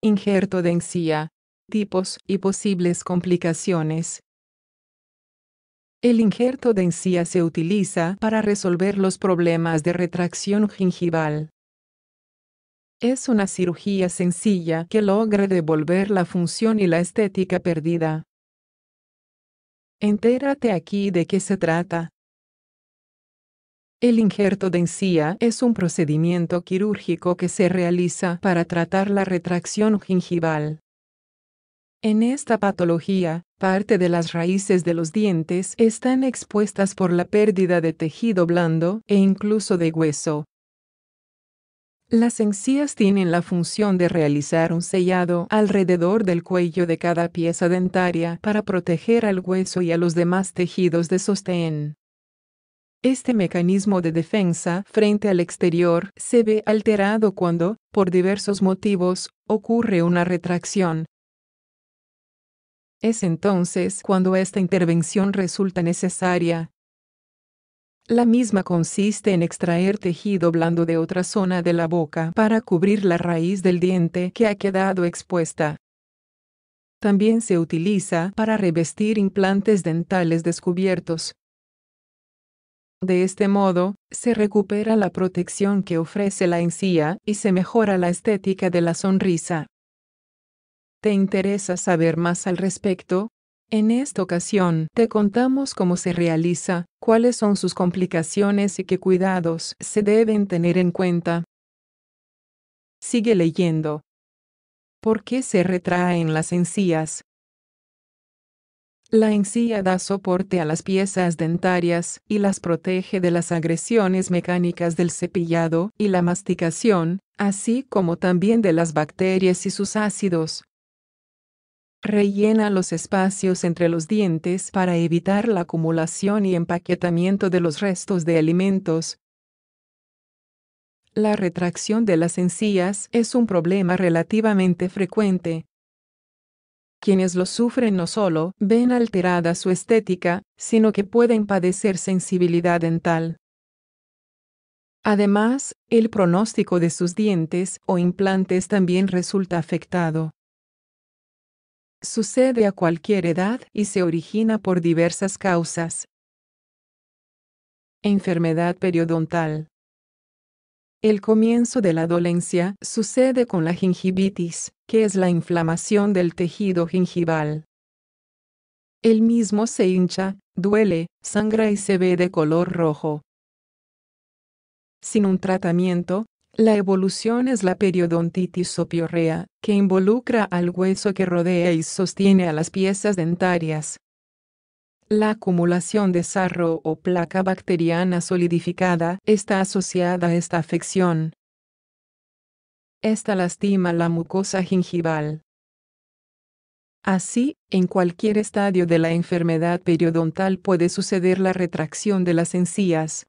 Injerto de encía. Tipos y posibles complicaciones. El injerto de encía se utiliza para resolver los problemas de retracción gingival. Es una cirugía sencilla que logra devolver la función y la estética perdida. Entérate aquí de qué se trata. El injerto de encía es un procedimiento quirúrgico que se realiza para tratar la retracción gingival. En esta patología, parte de las raíces de los dientes están expuestas por la pérdida de tejido blando e incluso de hueso. Las encías tienen la función de realizar un sellado alrededor del cuello de cada pieza dentaria para proteger al hueso y a los demás tejidos de sostén. Este mecanismo de defensa frente al exterior se ve alterado cuando, por diversos motivos, ocurre una retracción. Es entonces cuando esta intervención resulta necesaria. La misma consiste en extraer tejido blando de otra zona de la boca para cubrir la raíz del diente que ha quedado expuesta. También se utiliza para revestir implantes dentales descubiertos, de este modo, se recupera la protección que ofrece la encía y se mejora la estética de la sonrisa. ¿Te interesa saber más al respecto? En esta ocasión te contamos cómo se realiza, cuáles son sus complicaciones y qué cuidados se deben tener en cuenta. Sigue leyendo. ¿Por qué se retraen las encías? La encía da soporte a las piezas dentarias y las protege de las agresiones mecánicas del cepillado y la masticación, así como también de las bacterias y sus ácidos. Rellena los espacios entre los dientes para evitar la acumulación y empaquetamiento de los restos de alimentos. La retracción de las encías es un problema relativamente frecuente, quienes lo sufren no solo ven alterada su estética, sino que pueden padecer sensibilidad dental. Además, el pronóstico de sus dientes o implantes también resulta afectado. Sucede a cualquier edad y se origina por diversas causas. Enfermedad periodontal. El comienzo de la dolencia sucede con la gingivitis, que es la inflamación del tejido gingival. El mismo se hincha, duele, sangra y se ve de color rojo. Sin un tratamiento, la evolución es la periodontitis piorrea, que involucra al hueso que rodea y sostiene a las piezas dentarias, la acumulación de sarro o placa bacteriana solidificada está asociada a esta afección. Esta lastima la mucosa gingival. Así, en cualquier estadio de la enfermedad periodontal puede suceder la retracción de las encías.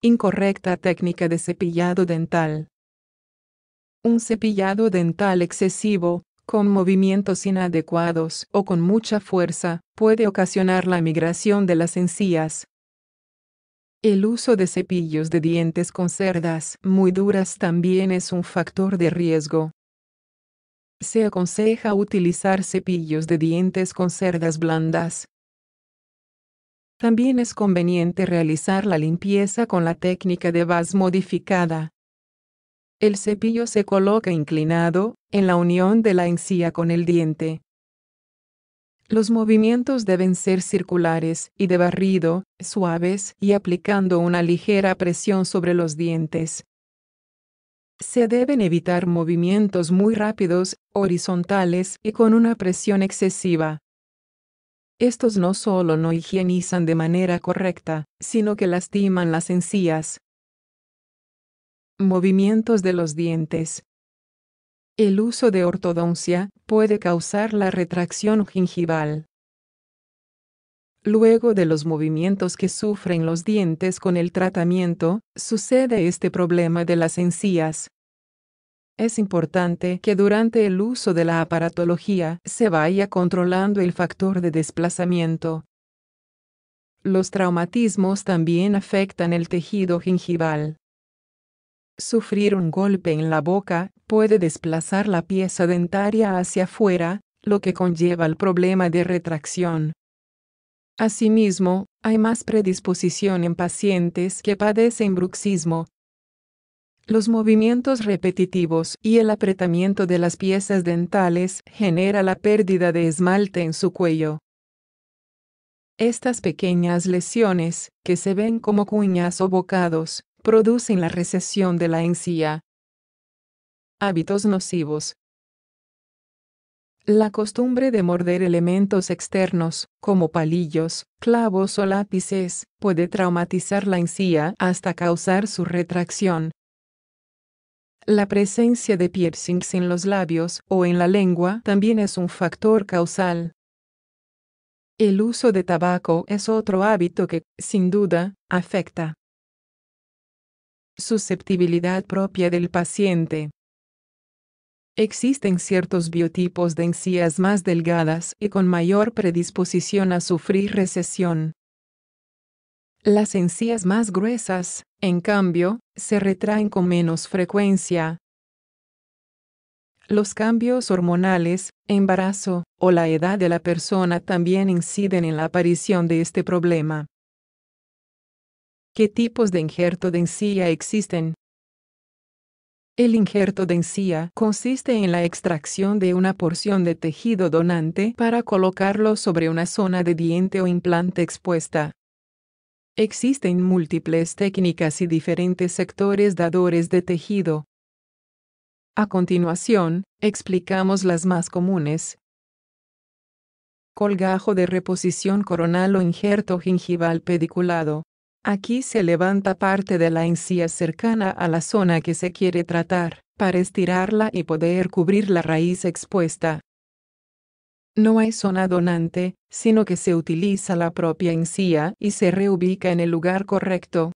Incorrecta técnica de cepillado dental. Un cepillado dental excesivo, con movimientos inadecuados o con mucha fuerza, puede ocasionar la migración de las encías. El uso de cepillos de dientes con cerdas muy duras también es un factor de riesgo. Se aconseja utilizar cepillos de dientes con cerdas blandas. También es conveniente realizar la limpieza con la técnica de VAS modificada, el cepillo se coloca inclinado, en la unión de la encía con el diente. Los movimientos deben ser circulares y de barrido, suaves y aplicando una ligera presión sobre los dientes. Se deben evitar movimientos muy rápidos, horizontales y con una presión excesiva. Estos no solo no higienizan de manera correcta, sino que lastiman las encías movimientos de los dientes. El uso de ortodoncia puede causar la retracción gingival. Luego de los movimientos que sufren los dientes con el tratamiento, sucede este problema de las encías. Es importante que durante el uso de la aparatología se vaya controlando el factor de desplazamiento. Los traumatismos también afectan el tejido gingival. Sufrir un golpe en la boca puede desplazar la pieza dentaria hacia afuera, lo que conlleva el problema de retracción. Asimismo, hay más predisposición en pacientes que padecen bruxismo. Los movimientos repetitivos y el apretamiento de las piezas dentales genera la pérdida de esmalte en su cuello. Estas pequeñas lesiones, que se ven como cuñas o bocados, producen la recesión de la encía. Hábitos nocivos. La costumbre de morder elementos externos, como palillos, clavos o lápices, puede traumatizar la encía hasta causar su retracción. La presencia de piercings en los labios o en la lengua también es un factor causal. El uso de tabaco es otro hábito que, sin duda, afecta susceptibilidad propia del paciente. Existen ciertos biotipos de encías más delgadas y con mayor predisposición a sufrir recesión. Las encías más gruesas, en cambio, se retraen con menos frecuencia. Los cambios hormonales, embarazo o la edad de la persona también inciden en la aparición de este problema. ¿Qué tipos de injerto de encía existen? El injerto de encía consiste en la extracción de una porción de tejido donante para colocarlo sobre una zona de diente o implante expuesta. Existen múltiples técnicas y diferentes sectores dadores de tejido. A continuación, explicamos las más comunes. Colgajo de reposición coronal o injerto gingival pediculado. Aquí se levanta parte de la encía cercana a la zona que se quiere tratar, para estirarla y poder cubrir la raíz expuesta. No hay zona donante, sino que se utiliza la propia encía y se reubica en el lugar correcto.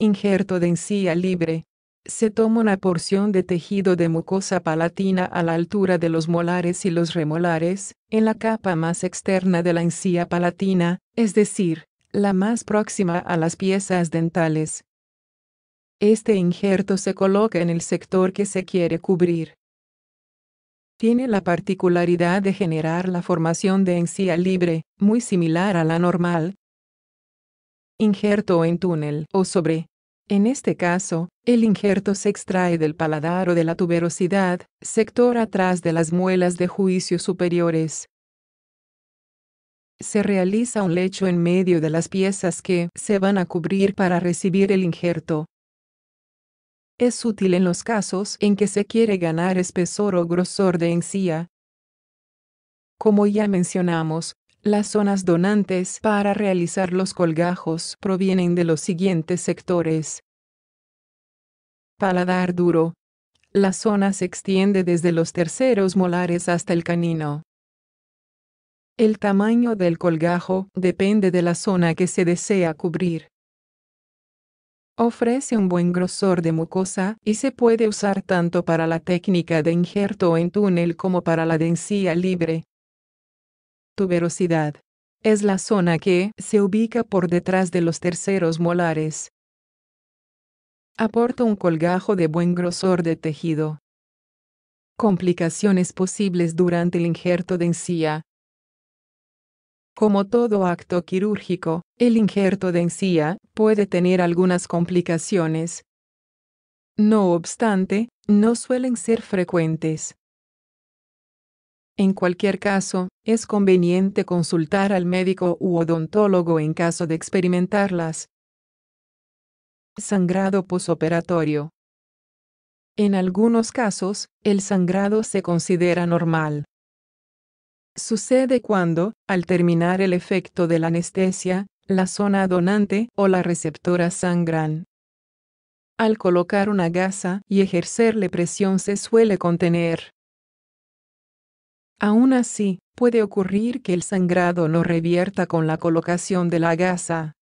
Injerto de encía libre. Se toma una porción de tejido de mucosa palatina a la altura de los molares y los remolares, en la capa más externa de la encía palatina, es decir, la más próxima a las piezas dentales. Este injerto se coloca en el sector que se quiere cubrir. Tiene la particularidad de generar la formación de encía libre, muy similar a la normal. Injerto en túnel o sobre. En este caso, el injerto se extrae del paladar o de la tuberosidad, sector atrás de las muelas de juicio superiores se realiza un lecho en medio de las piezas que se van a cubrir para recibir el injerto. Es útil en los casos en que se quiere ganar espesor o grosor de encía. Como ya mencionamos, las zonas donantes para realizar los colgajos provienen de los siguientes sectores. Paladar duro. La zona se extiende desde los terceros molares hasta el canino. El tamaño del colgajo depende de la zona que se desea cubrir. Ofrece un buen grosor de mucosa y se puede usar tanto para la técnica de injerto en túnel como para la densía libre. Tuberosidad. Es la zona que se ubica por detrás de los terceros molares. Aporta un colgajo de buen grosor de tejido. Complicaciones posibles durante el injerto de encía. Como todo acto quirúrgico, el injerto de encía puede tener algunas complicaciones. No obstante, no suelen ser frecuentes. En cualquier caso, es conveniente consultar al médico u odontólogo en caso de experimentarlas. Sangrado posoperatorio. En algunos casos, el sangrado se considera normal. Sucede cuando, al terminar el efecto de la anestesia, la zona donante o la receptora sangran. Al colocar una gasa y ejercerle presión se suele contener. Aún así, puede ocurrir que el sangrado no revierta con la colocación de la gasa.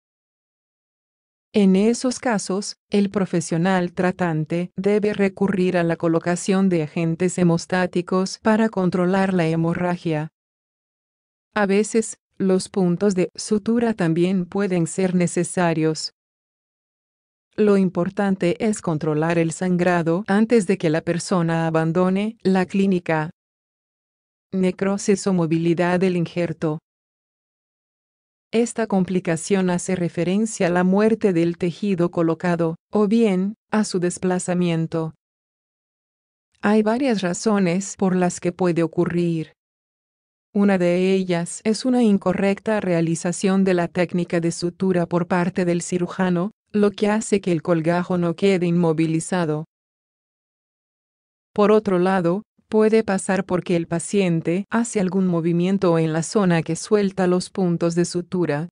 En esos casos, el profesional tratante debe recurrir a la colocación de agentes hemostáticos para controlar la hemorragia, a veces, los puntos de sutura también pueden ser necesarios. Lo importante es controlar el sangrado antes de que la persona abandone la clínica. Necrosis o movilidad del injerto. Esta complicación hace referencia a la muerte del tejido colocado, o bien, a su desplazamiento. Hay varias razones por las que puede ocurrir. Una de ellas es una incorrecta realización de la técnica de sutura por parte del cirujano, lo que hace que el colgajo no quede inmovilizado. Por otro lado, puede pasar porque el paciente hace algún movimiento en la zona que suelta los puntos de sutura.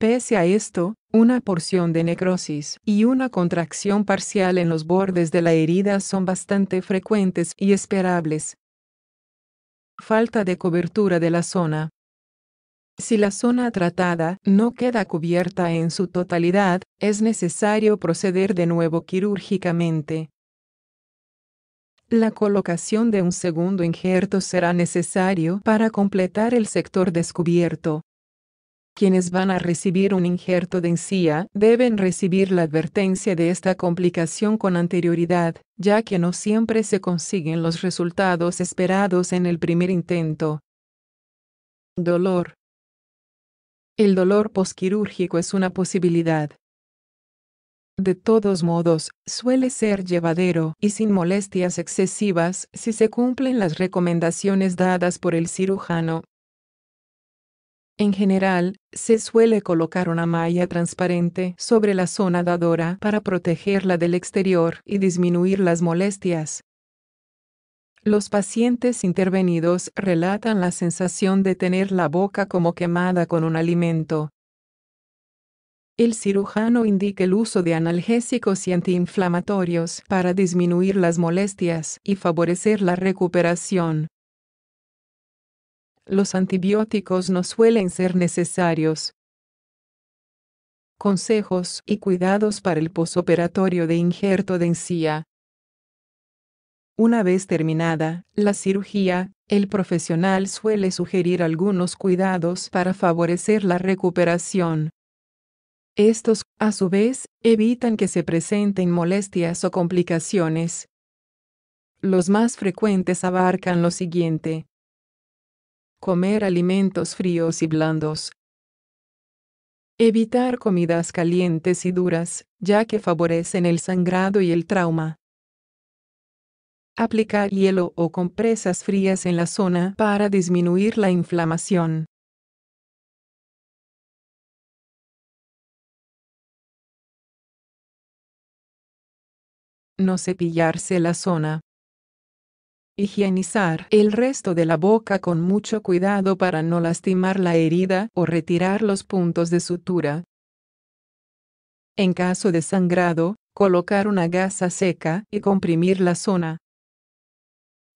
Pese a esto, una porción de necrosis y una contracción parcial en los bordes de la herida son bastante frecuentes y esperables. Falta de cobertura de la zona. Si la zona tratada no queda cubierta en su totalidad, es necesario proceder de nuevo quirúrgicamente. La colocación de un segundo injerto será necesario para completar el sector descubierto. Quienes van a recibir un injerto de encía deben recibir la advertencia de esta complicación con anterioridad, ya que no siempre se consiguen los resultados esperados en el primer intento. Dolor. El dolor posquirúrgico es una posibilidad. De todos modos, suele ser llevadero y sin molestias excesivas si se cumplen las recomendaciones dadas por el cirujano, en general, se suele colocar una malla transparente sobre la zona dadora para protegerla del exterior y disminuir las molestias. Los pacientes intervenidos relatan la sensación de tener la boca como quemada con un alimento. El cirujano indica el uso de analgésicos y antiinflamatorios para disminuir las molestias y favorecer la recuperación los antibióticos no suelen ser necesarios. Consejos y cuidados para el posoperatorio de injerto de encía. Una vez terminada la cirugía, el profesional suele sugerir algunos cuidados para favorecer la recuperación. Estos, a su vez, evitan que se presenten molestias o complicaciones. Los más frecuentes abarcan lo siguiente comer alimentos fríos y blandos, evitar comidas calientes y duras, ya que favorecen el sangrado y el trauma. Aplicar hielo o compresas frías en la zona para disminuir la inflamación. No cepillarse la zona. Higienizar el resto de la boca con mucho cuidado para no lastimar la herida o retirar los puntos de sutura. En caso de sangrado, colocar una gasa seca y comprimir la zona.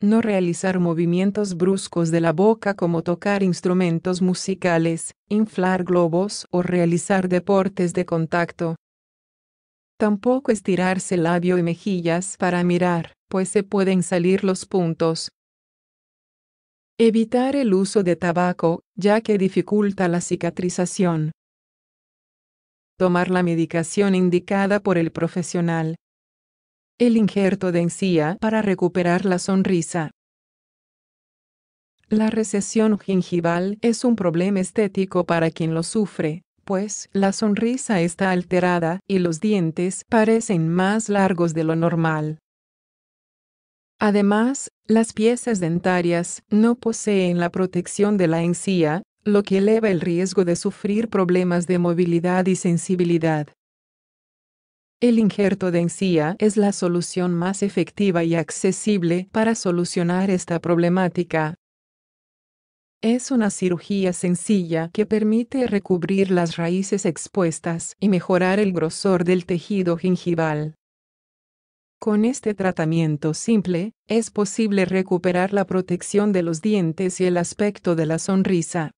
No realizar movimientos bruscos de la boca como tocar instrumentos musicales, inflar globos o realizar deportes de contacto. Tampoco estirarse labio y mejillas para mirar pues se pueden salir los puntos. Evitar el uso de tabaco, ya que dificulta la cicatrización. Tomar la medicación indicada por el profesional. El injerto de encía para recuperar la sonrisa. La recesión gingival es un problema estético para quien lo sufre, pues la sonrisa está alterada y los dientes parecen más largos de lo normal. Además, las piezas dentarias no poseen la protección de la encía, lo que eleva el riesgo de sufrir problemas de movilidad y sensibilidad. El injerto de encía es la solución más efectiva y accesible para solucionar esta problemática. Es una cirugía sencilla que permite recubrir las raíces expuestas y mejorar el grosor del tejido gingival. Con este tratamiento simple, es posible recuperar la protección de los dientes y el aspecto de la sonrisa.